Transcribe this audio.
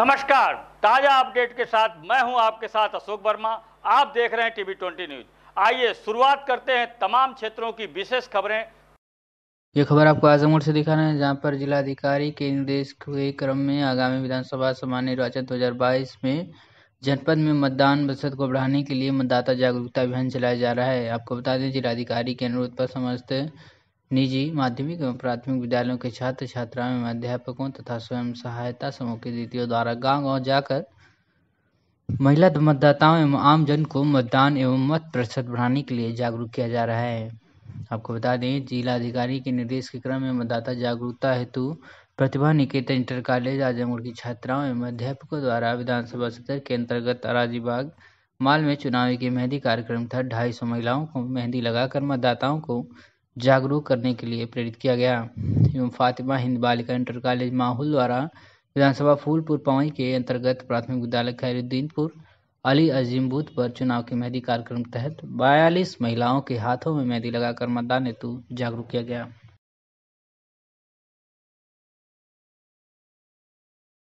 नमस्कार ताज़ा अपडेट के साथ मैं हूं आपके साथ अशोक वर्मा आप देख रहे हैं टीवी ट्वेंटी न्यूज आइए शुरुआत करते हैं तमाम क्षेत्रों की विशेष खबरें ये खबर आपको आजमगढ़ से दिखा रहे हैं जहाँ पर जिलाधिकारी के निर्देश के क्रम में आगामी विधानसभा सामान्य निर्वाचन 2022 में जनपद में मतदान बचत को बढ़ाने के लिए मतदाता जागरूकता अभियान चलाया जा रहा है आपको बता दें जिलाधिकारी के अनुरोध पर समस्त निजी माध्यमिक एवं प्राथमिक विद्यालयों के छात्र छात्राओं एवं अध्यापकों तथा स्वयं सहायता समूह के दीदियों द्वारा गाँव गाँव जाकर महिला मतदाताओं एवं आमजन को मतदान एवं मत प्रतिशत बढ़ाने के लिए जागरूक किया जा रहा है आपको बता दें जिला अधिकारी के निर्देश के क्रम में मतदाता जागरूकता हेतु प्रतिभा निकेतन इंटर कॉलेज आजमगढ़ की छात्राओं एवं अध्यापकों द्वारा विधानसभा सत्र के अंतर्गत अराजीबाग माल में चुनावी के मेहंदी कार्यक्रम था ढाई सौ महिलाओं को मेहंदी लगाकर मतदाताओं को जागरूक करने के लिए प्रेरित किया गया एवं फातिमा हिंद बालिका इंटर कॉलेज माहौल द्वारा विधानसभा फूलपुर पवई के अंतर्गत प्राथमिक विद्यालय खैरुद्दीनपुर अली अजीम बूथ पर चुनाव के मेहंदी कार्यक्रम के तहत बयालीस महिलाओं के हाथों में मेहंदी लगाकर मतदान हेतु जागरूक किया गया